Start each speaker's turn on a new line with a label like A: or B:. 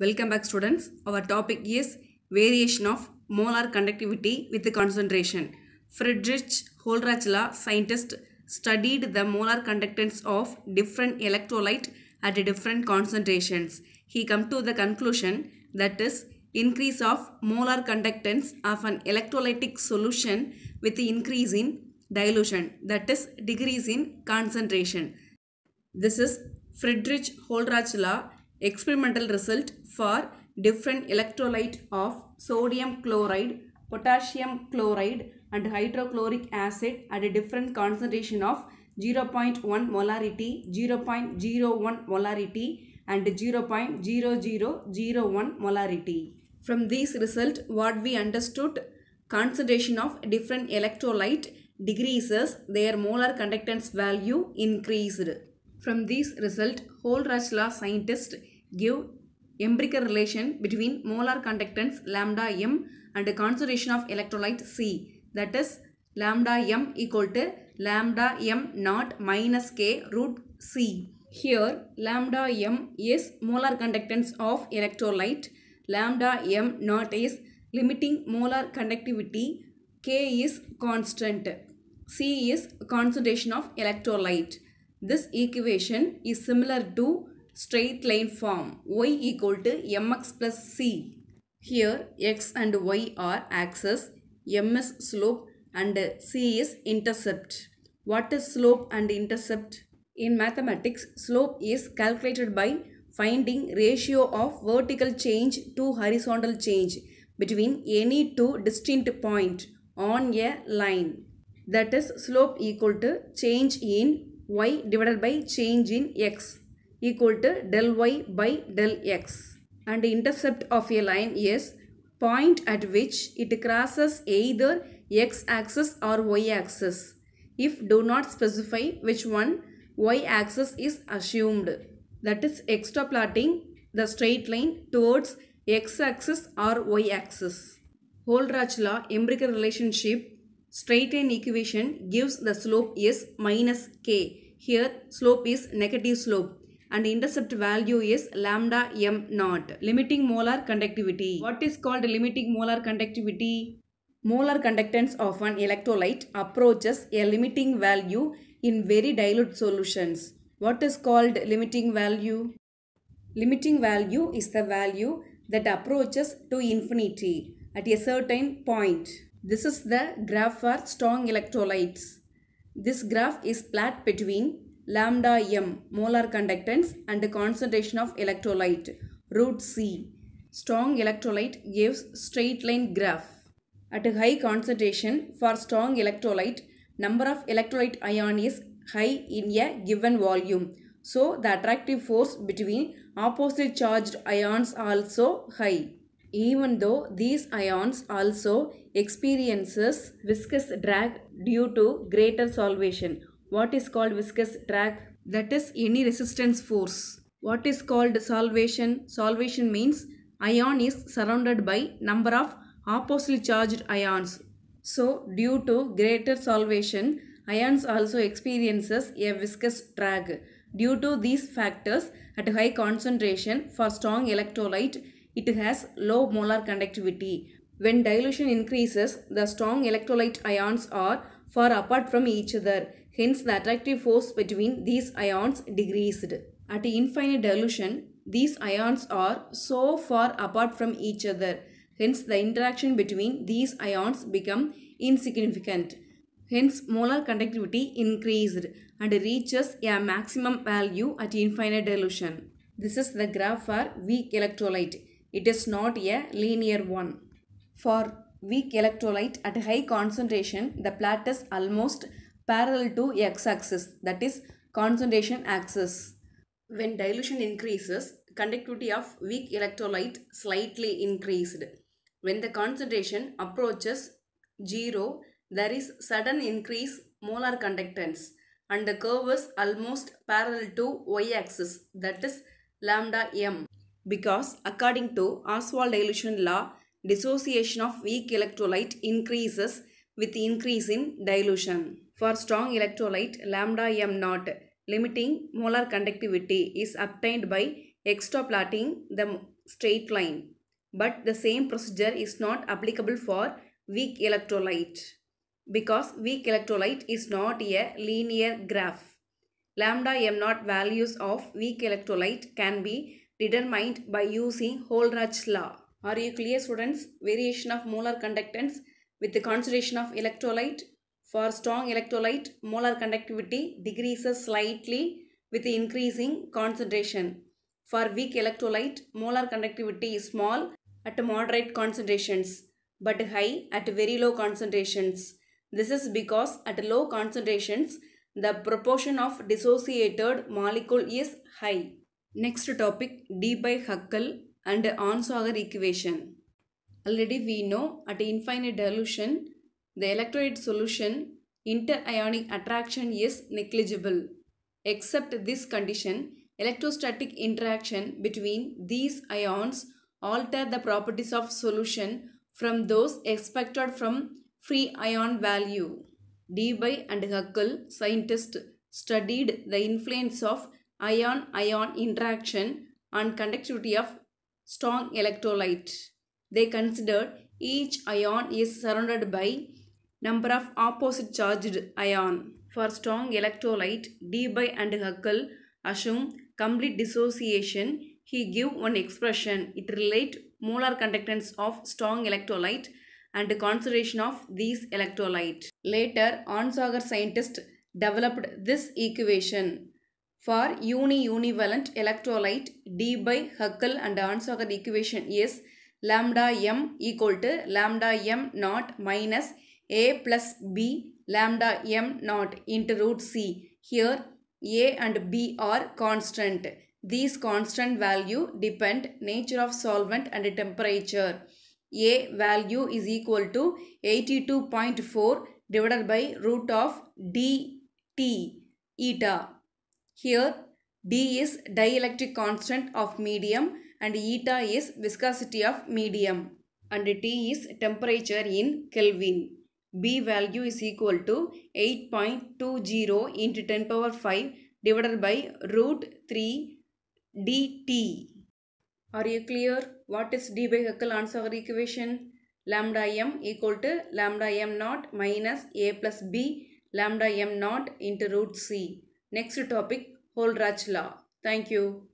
A: Welcome back students. Our topic is variation of molar conductivity with the concentration. Friedrich law scientist studied the molar conductance of different electrolyte at different concentrations. He come to the conclusion that is increase of molar conductance of an electrolytic solution with the increase in dilution that is decrease in concentration. This is Friedrich law experimental result for different electrolyte of sodium chloride, potassium chloride and hydrochloric acid at a different concentration of 0.1 molarity, 0.01 molarity and 0.0001 molarity. From these result, what we understood, concentration of different electrolyte decreases, their molar conductance value increased. From these result, whole law scientist give empirical relation between molar conductance lambda m and the concentration of electrolyte C that is lambda m equal to lambda m naught minus k root C. Here lambda m is molar conductance of electrolyte, lambda m naught is limiting molar conductivity, k is constant, C is concentration of electrolyte. This equation is similar to straight line form y equal to mx plus c. Here x and y are axis, m is slope and c is intercept. What is slope and intercept? In mathematics, slope is calculated by finding ratio of vertical change to horizontal change between any two distinct point on a line. That is slope equal to change in y divided by change in x equal to del y by del x and intercept of a line is point at which it crosses either x axis or y axis if do not specify which one y axis is assumed that is extrapolating the straight line towards x axis or y axis. Hold law empirical relationship straight line equation gives the slope is minus k. Here slope is negative slope and intercept value is lambda m naught. Limiting molar conductivity. What is called limiting molar conductivity? Molar conductance of an electrolyte approaches a limiting value in very dilute solutions. What is called limiting value? Limiting value is the value that approaches to infinity at a certain point. This is the graph for strong electrolytes. This graph is flat between lambda m molar conductance and the concentration of electrolyte root c strong electrolyte gives straight line graph at a high concentration for strong electrolyte number of electrolyte ion is high in a given volume so the attractive force between opposite charged ions also high even though these ions also experiences viscous drag due to greater solvation what is called viscous drag? That is any resistance force. What is called solvation? Solvation means ion is surrounded by number of oppositely charged ions. So due to greater solvation, ions also experiences a viscous drag. Due to these factors, at high concentration for strong electrolyte, it has low molar conductivity. When dilution increases, the strong electrolyte ions are far apart from each other. Hence, the attractive force between these ions decreased. At infinite dilution, these ions are so far apart from each other. Hence, the interaction between these ions become insignificant. Hence, molar conductivity increased and reaches a maximum value at infinite dilution. This is the graph for weak electrolyte. It is not a linear one. For weak electrolyte at high concentration, the plate is almost parallel to x-axis that is concentration axis. When dilution increases, conductivity of weak electrolyte slightly increased. When the concentration approaches 0, there is sudden increase molar conductance and the curve is almost parallel to y-axis that is lambda m. Because according to Oswald dilution law, dissociation of weak electrolyte increases with increase in dilution. For strong electrolyte, lambda m naught limiting molar conductivity is obtained by extrapolating the straight line. But the same procedure is not applicable for weak electrolyte because weak electrolyte is not a linear graph. Lambda m naught values of weak electrolyte can be determined by using Holrach law. Are you clear students? Variation of molar conductance with the concentration of electrolyte. For strong electrolyte, molar conductivity decreases slightly with increasing concentration. For weak electrolyte, molar conductivity is small at moderate concentrations but high at very low concentrations. This is because at low concentrations, the proportion of dissociated molecule is high. Next topic, D by Huckel and Onsager equation. Already we know at infinite dilution, the electrolyte solution interionic attraction is negligible. Except this condition, electrostatic interaction between these ions alter the properties of solution from those expected from free ion value. Debye and Huckel scientists studied the influence of ion-ion interaction on conductivity of strong electrolyte. They considered each ion is surrounded by number of opposite charged ion. For strong electrolyte, Debye and Huckel assume complete dissociation. He give one expression. It relate molar conductance of strong electrolyte and the concentration of these electrolyte. Later, Onsager scientist developed this equation. For uni-univalent electrolyte, D by Huckel and Ansonker equation is lambda m equal to lambda m naught minus a plus b lambda m naught into root c. Here a and b are constant. These constant value depend nature of solvent and temperature. a value is equal to 82.4 divided by root of dt eta here D is dielectric constant of medium and eta is viscosity of medium and T is temperature in Kelvin. B value is equal to 8.20 into 10 power 5 divided by root 3 dt. Are you clear? What is D by Huckel answer equation? Lambda m equal to lambda m naught minus a plus b lambda m naught into root c. Next topic Holrach law. Thank you.